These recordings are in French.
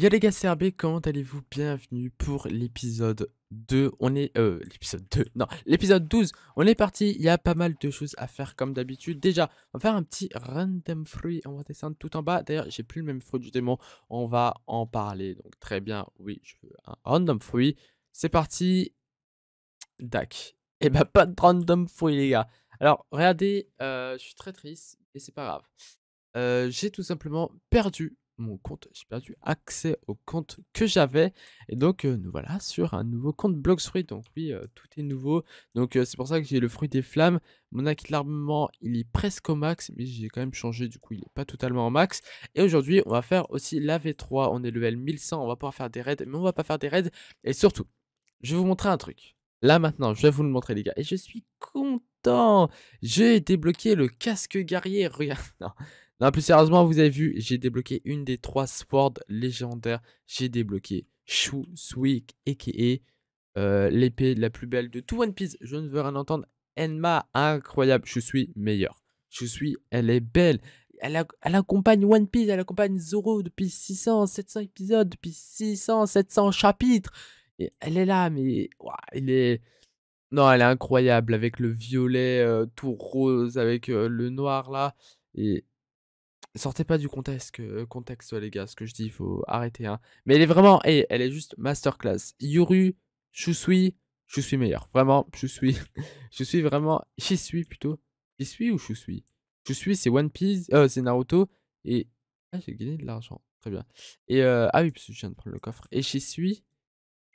Yo les gars, c'est RB, comment allez-vous Bienvenue pour l'épisode 2, on est... Euh, l'épisode 2, non, l'épisode 12, on est parti, il y a pas mal de choses à faire comme d'habitude. Déjà, on va faire un petit random fruit, on va descendre tout en bas. D'ailleurs, j'ai plus le même fruit du démon, on va en parler. Donc très bien, oui, je veux un random fruit. C'est parti, dac. Et eh bah ben, pas de random fruit les gars. Alors, regardez, euh, je suis très triste, et c'est pas grave. Euh, j'ai tout simplement perdu mon compte, j'ai perdu accès au compte que j'avais. Et donc, euh, nous voilà sur un nouveau compte Fruit. Donc, oui, euh, tout est nouveau. Donc, euh, c'est pour ça que j'ai le fruit des flammes. Mon acquis de l'armement, il est presque au max, mais j'ai quand même changé. Du coup, il n'est pas totalement au max. Et aujourd'hui, on va faire aussi la V3. On est level 1100. On va pouvoir faire des raids, mais on va pas faire des raids. Et surtout, je vais vous montrer un truc. Là maintenant, je vais vous le montrer les gars. Et je suis content. J'ai débloqué le casque guerrier. Regarde. Non. Non, plus sérieusement, vous avez vu, j'ai débloqué une des trois swords légendaires. J'ai débloqué Shu Swick, a.k.a. Euh, l'épée la plus belle de tout One Piece. Je ne veux rien entendre. Enma, incroyable. Je suis meilleur. Je suis, elle est belle. Elle, accompagne One Piece, elle accompagne Zoro depuis 600, 700 épisodes, depuis 600, 700 chapitres. Et elle est là, mais wow, il est... Non, elle est incroyable avec le violet euh, tout rose, avec euh, le noir là. Et sortez pas du contexte, euh, contexte les gars, ce que je dis, il faut arrêter. Hein. Mais elle est vraiment, eh, elle est juste masterclass. Yuru, Chusui, je suis meilleur. Vraiment, je suis. Je suis vraiment. J'y suis plutôt. J'y suis ou je suis Je suis, c'est One Piece. Euh, c'est Naruto. Et. Ah, j'ai gagné de l'argent. Très bien. Et. Euh, ah oui, parce que je viens de prendre le coffre. Et j'y suis.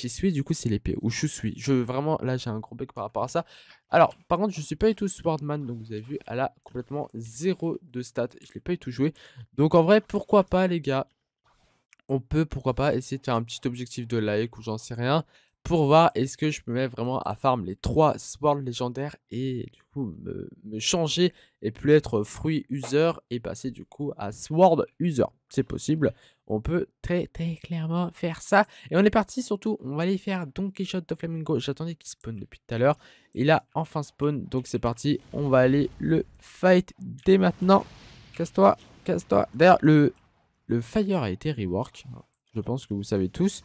J'y suis, du coup, c'est l'épée. Ou je suis. Je, vraiment, là, j'ai un gros bec par rapport à ça. Alors, par contre, je suis pas du tout Swordman. Donc, vous avez vu, elle a complètement zéro de stats. Je l'ai pas du tout joué. Donc, en vrai, pourquoi pas, les gars On peut, pourquoi pas, essayer de faire un petit objectif de like ou j'en sais rien pour voir est-ce que je peux mettre vraiment à farm les trois swords légendaires et du coup me, changer et plus être fruit user et passer du coup à sword user. C'est possible, on peut très très clairement faire ça. Et on est parti surtout, on va aller faire Don Shot de Flamingo. J'attendais qu'il spawn depuis tout à l'heure. Il a enfin spawn, donc c'est parti, on va aller le fight dès maintenant. Casse-toi, casse-toi. D'ailleurs, le, le fire a été rework, je pense que vous savez tous.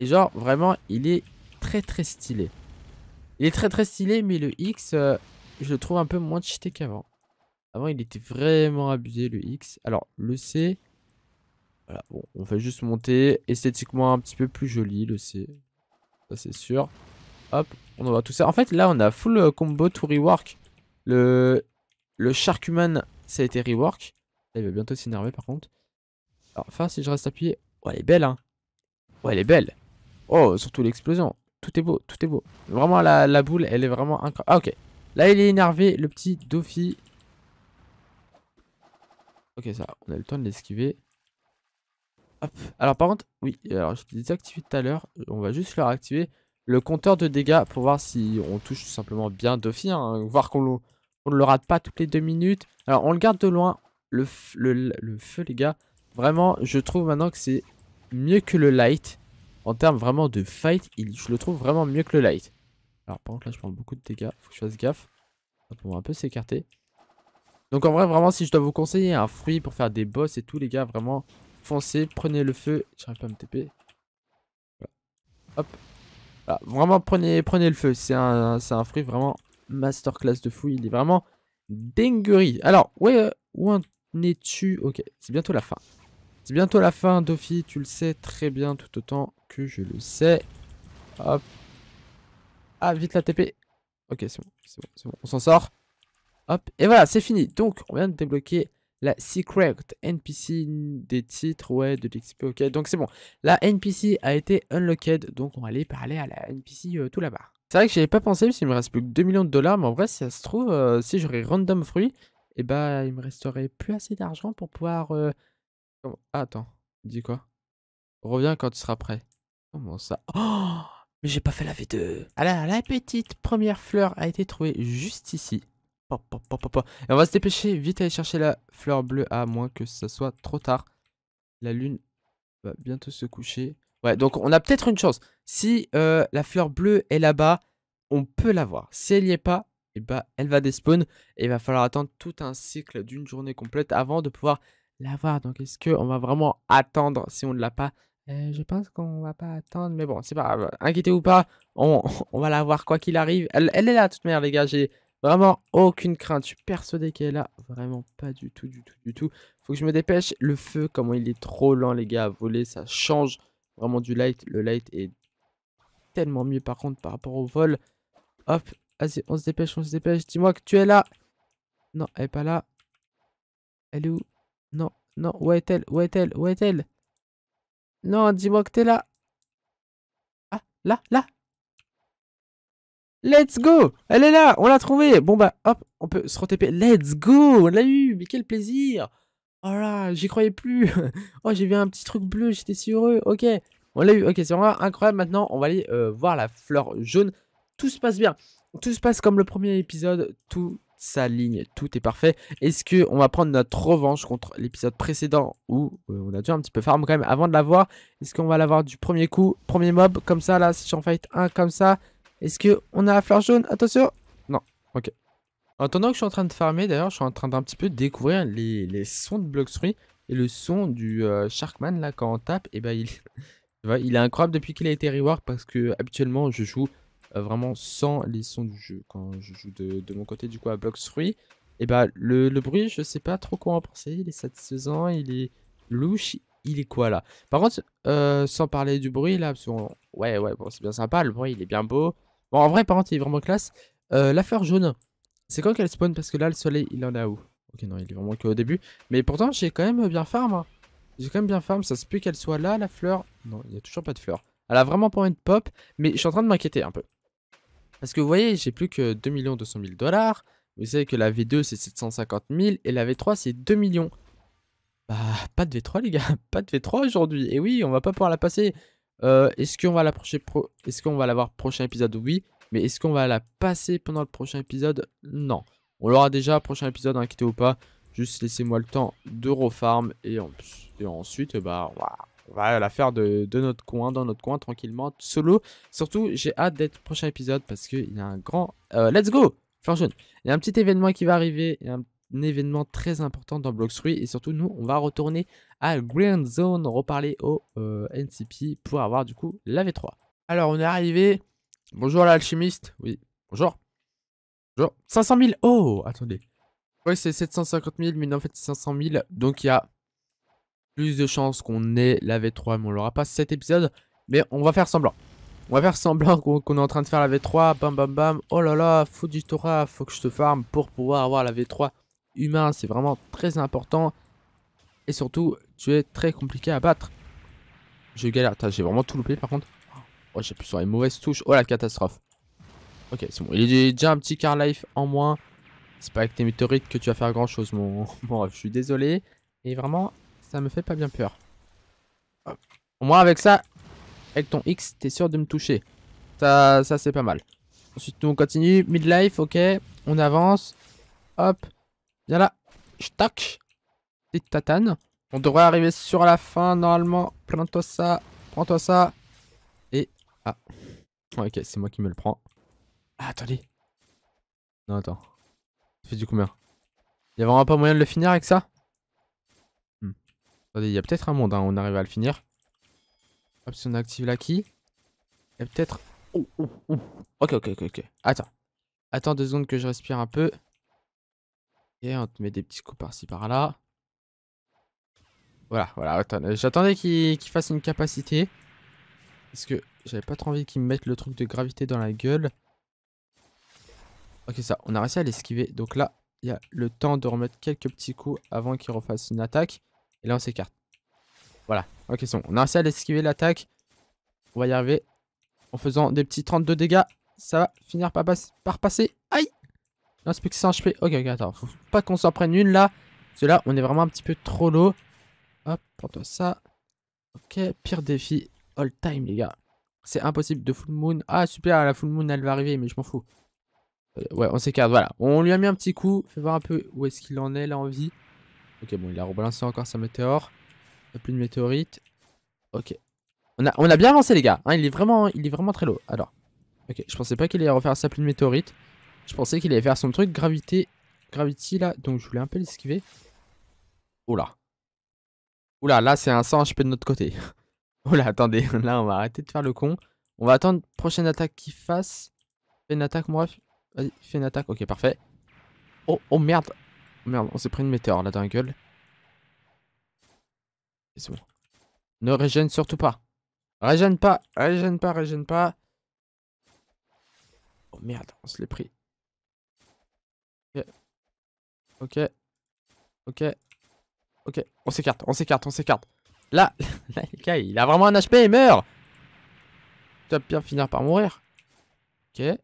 Et genre, vraiment, il est très très stylé. Il est très très stylé, mais le X, euh, je le trouve un peu moins cheaté qu'avant. Avant, il était vraiment abusé, le X. Alors, le C, voilà, bon, on fait juste monter. Esthétiquement, un petit peu plus joli, le C. Ça, c'est sûr. Hop, on voit tout ça. En fait, là, on a full euh, combo to rework. Le, le Sharkman, ça a été rework. Là, il va bientôt s'énerver, par contre. Alors, enfin, si je reste appuyé... Ouais, elle est belle, hein. Ouais, elle est belle. Oh, surtout l'explosion. Tout est beau, tout est beau. Vraiment, la, boule, elle est vraiment incroyable. Ah, ok. Là, il est énervé, le petit Dofi. Ok, ça, on a le temps de l'esquiver. Hop. Alors, par contre, oui, alors je l'ai désactivé tout à l'heure. On va juste leur activer Le compteur de dégâts pour voir si on touche tout simplement bien Dofi. Hein. voir qu'on ne le, rate pas toutes les deux minutes. Alors, on le garde de loin. Le, le feu, les gars. Vraiment, je trouve maintenant que c'est mieux que le light en termes vraiment de fight, je le trouve vraiment mieux que le light. Alors par contre là je prends beaucoup de dégâts, faut que je fasse gaffe. On va un peu s'écarter. Donc en vrai vraiment si je dois vous conseiller un fruit pour faire des boss et tout les gars vraiment foncez, prenez le feu. J'arrive pas à me TP. Hop. Vraiment prenez, prenez le feu, c'est un, un fruit vraiment masterclass de fou, il est vraiment dinguerie. Alors ouais, euh, où en es-tu Ok, c'est bientôt la fin. C'est bientôt la fin dophie tu le sais très bien tout autant que je le sais. Hop. Ah, vite la TP. Ok, c'est bon, c'est bon, c'est bon. On s'en sort. Hop. Et voilà, c'est fini. Donc, on vient de débloquer la Secret NPC des titres, ouais, de l'XP, ok. Donc, c'est bon. La NPC a été unlocked. Donc, on va aller parler à la NPC euh, tout là-bas. C'est vrai que j'avais pas pensé, parce qu'il me reste plus que 2 millions de dollars. Mais en vrai, si ça se trouve, euh, si j'aurais random fruit, et bah, ben, il me resterait plus assez d'argent pour pouvoir. Euh, ah, attends. Dis quoi Reviens quand tu seras prêt. Comment ça Oh Mais j'ai pas fait la V2 Alors, ah la petite première fleur a été trouvée juste ici. Et on va se dépêcher vite aller chercher la fleur bleue, à moins que ça soit trop tard. La lune va bientôt se coucher. Ouais, donc on a peut-être une chance. Si euh, la fleur bleue est là-bas, on peut l'avoir Si elle n'y est pas, eh ben, elle va despawn. Et il va falloir attendre tout un cycle d'une journée complète avant de pouvoir l'avoir. Donc est-ce qu'on va vraiment attendre si on ne l'a pas euh, je pense qu'on va pas attendre, mais bon, c'est pas inquiété ou pas, on, va la voir quoi qu'il arrive. Elle, est là, toute merde, les gars. J'ai vraiment aucune crainte. Je suis persuadé qu'elle est là. Vraiment pas du tout, du tout, du tout. Faut que je me dépêche. Le feu, comment il est trop lent, les gars, à voler. Ça change vraiment du light. Le light est tellement mieux, par contre, par rapport au vol. Hop, vas-y, on se dépêche, on se dépêche. Dis-moi que tu es là. Non, elle est pas là. Elle est où Non, non, où est-elle Où est-elle Où est-elle non, dis-moi que t'es là. Ah, là, là. Let's go Elle est là On l'a trouvée Bon bah, hop, on peut se retéper. Let's go On l'a eu Mais quel plaisir Oh là, j'y croyais plus Oh, j'ai vu un petit truc bleu, j'étais si heureux. Ok, on l'a eu. Ok, c'est vraiment incroyable. Maintenant, on va aller euh, voir la fleur jaune. Tout se passe bien. Tout se passe comme le premier épisode. Tout ligne, tout est parfait. Est-ce que on va prendre notre revanche contre l'épisode précédent où euh, on a dû un petit peu farm quand même avant de l'avoir Est-ce qu'on va l'avoir du premier coup, premier mob comme ça là, si j'en fight un comme ça Est-ce que on a la fleur jaune Attention Non, ok. En attendant que je suis en train de farmer d'ailleurs, je suis en train d'un petit peu découvrir les, sons de Bloxfruits et le son du euh, Sharkman là quand on tape, et eh ben il, il est incroyable depuis qu'il a été rework parce que habituellement je joue euh, vraiment sans les sons du jeu. Quand je joue de, de mon côté du coup à Blocks Fruit, et bah le, le, bruit, je sais pas trop quoi en penser. Il est satisfaisant, il est louche, il est quoi là Par contre, euh, sans parler du bruit là, ouais, ouais, bon, c'est bien sympa, le bruit il est bien beau. Bon, en vrai, par contre, il est vraiment classe. Euh, la fleur jaune, c'est quand qu'elle spawn Parce que là, le soleil il en a où Ok, non, il est vraiment qu'au début. Mais pourtant, j'ai quand même bien farm. Hein. J'ai quand même bien farm. Ça se peut qu'elle soit là, la fleur. Non, il y a toujours pas de fleur. Elle a vraiment pas envie de pop, mais je suis en train de m'inquiéter un peu. Parce que vous voyez, j'ai plus que 2 200 000 dollars. Vous savez que la V2 c'est 750 000 et la V3 c'est 2 millions. Bah, pas de V3 les gars, pas de V3 aujourd'hui. Et oui, on va pas pouvoir la passer. Euh, est-ce qu'on va l'approcher pro... Est-ce qu'on va l'avoir prochain épisode Oui. Mais est-ce qu'on va la passer pendant le prochain épisode Non. On l'aura déjà, prochain épisode, inquiétez hein, ou pas. Juste laissez-moi le temps de refarm et, ensuite, bah, on va la faire de, notre coin, dans notre coin, tranquillement, solo. Surtout, j'ai hâte d'être prochain épisode parce qu'il y a un grand... Euh, let's go Il y a un petit événement qui va arriver, il y a un, événement très important dans Blocks et surtout, nous, on va retourner à Grand Zone, reparler au euh, NCP pour avoir du coup la V3. Alors, on est arrivé. Bonjour l'alchimiste. Oui, bonjour. Bonjour. 500 000 Oh, attendez. Oui, c'est 750 000, mais en fait, c'est 500 000. Donc, il y a plus de chances qu'on ait la V3, mais on l'aura pas cet épisode. Mais on va faire semblant. On va faire semblant qu'on est en train de faire la V3, bam bam bam. Oh là là, faut du Torah, faut que je te farme pour pouvoir avoir la V3 humain, c'est vraiment très important. Et surtout, tu es très compliqué à battre. Je galère, j'ai vraiment tout loupé par contre. Oh, j'ai plus sur les mauvaises touches. Oh la catastrophe. Ok, c'est bon. Il est déjà un petit car life en moins. C'est pas avec tes météorites que tu vas faire grand chose, mon, ref. Je suis désolé. Et vraiment, ça me fait pas bien peur. Au moins avec ça, avec ton X, t'es sûr de me toucher. Ça, ça c'est pas mal. Ensuite, nous, on continue. Midlife, ok. On avance. Hop. Viens là. Tac. Petite tatane. On devrait arriver sur la fin, normalement. Prends-toi ça. Prends-toi ça. Et... Ah. Ok, c'est moi qui me le prends. Ah, attendez. Non, attends. Ça fait du combien Y'a vraiment pas moyen de le finir avec ça Attendez, il y a peut-être un monde, hein, on arrive à le finir. Hop, si on active la key. Il y a peut-être... Ok, ok, ok, ok. Attends. Attends deux secondes que je respire un peu. Et on te met des petits coups par-ci, par-là. Voilà, voilà, j'attendais qu'il fasse une capacité. Parce que j'avais pas trop envie qu'il me mette le truc de gravité dans la gueule. Ok, ça, on a réussi à l'esquiver. Donc là, il y a le temps de remettre quelques petits coups avant qu'il refasse une attaque. Et là, on s'écarte. Voilà. Ok, c'est On a réussi à esquiver l'attaque. On va y arriver en faisant des petits 32 dégâts. Ça va finir par, par passer. Aïe Là, c'est plus que 100 HP. Ok, attends. Faut pas qu'on s'en prenne une là. Parce là, on est vraiment un petit peu trop low. Hop, prends-toi ça. Ok, pire défi all time, les gars. C'est impossible de full moon. Ah, super, la full moon, elle va arriver, mais je m'en fous. Euh, ouais, on s'écarte, voilà. On lui a mis un petit coup. Fais voir un peu où est-ce qu'il en est, là, en vie. Ok, bon, il a rebalancé encore sa météore. Il plus de météorite. Ok. On a, on a bien avancé, les gars. Hein, il, est vraiment, il est vraiment très low. Alors, ok, je pensais pas qu'il allait refaire sa pluie de météorite. Je pensais qu'il allait faire son truc gravité. Gravity, là. Donc, je voulais un peu l'esquiver. Oula. Oula, là, c'est un 100 HP de notre côté. Oula, attendez. Là, on va arrêter de faire le con. On va attendre prochaine attaque qu'il fasse. Fais une attaque, moi. Vas-y, fais une attaque. Ok, parfait. Oh, oh merde. Merde, on s'est pris une météore là dans la gueule. C'est bon. Ne régène surtout pas. Régène pas, régène pas, régène pas. Oh merde, on se l'est pris. Ok. Ok. Ok. On s'écarte, on s'écarte, on s'écarte. Là, là, gars, il a vraiment un HP, il meurt. Tu vas bien finir par mourir. Ok.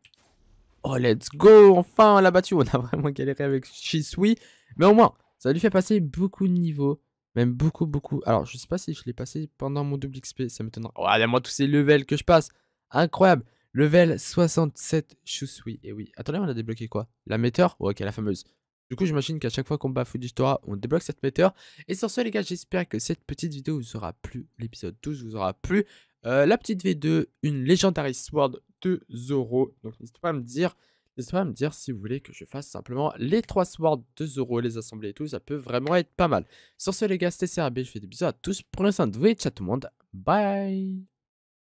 Oh, let's go, enfin, on l'a battu. On a vraiment galéré avec Shisui. Mais au moins, ça lui fait passer beaucoup de niveaux. Même beaucoup, beaucoup. Alors, je sais pas si je l'ai passé pendant mon double XP. Ça m'étonnera. Oh, Regardez-moi tous ces levels que je passe. Incroyable. Level 67 Shisui. Et oui. Attendez, on a débloqué quoi La metteur oh, Ok, la fameuse. Du coup, j'imagine qu'à chaque fois qu'on bat Fujitora, on débloque cette metteur Et sur ce, les gars, j'espère que cette petite vidéo vous aura plu. L'épisode 12 vous aura plu. Euh, la petite V2, une Legendary Sword 2 euros. Donc n'hésitez pas à me dire. N'hésitez pas me dire si vous voulez que je fasse simplement les trois swords 2 euros, les assembler et tout, ça peut vraiment être pas mal. Sur ce les gars, c'était je fais des bisous à tous, prenez soin de vous ciao tout le monde, bye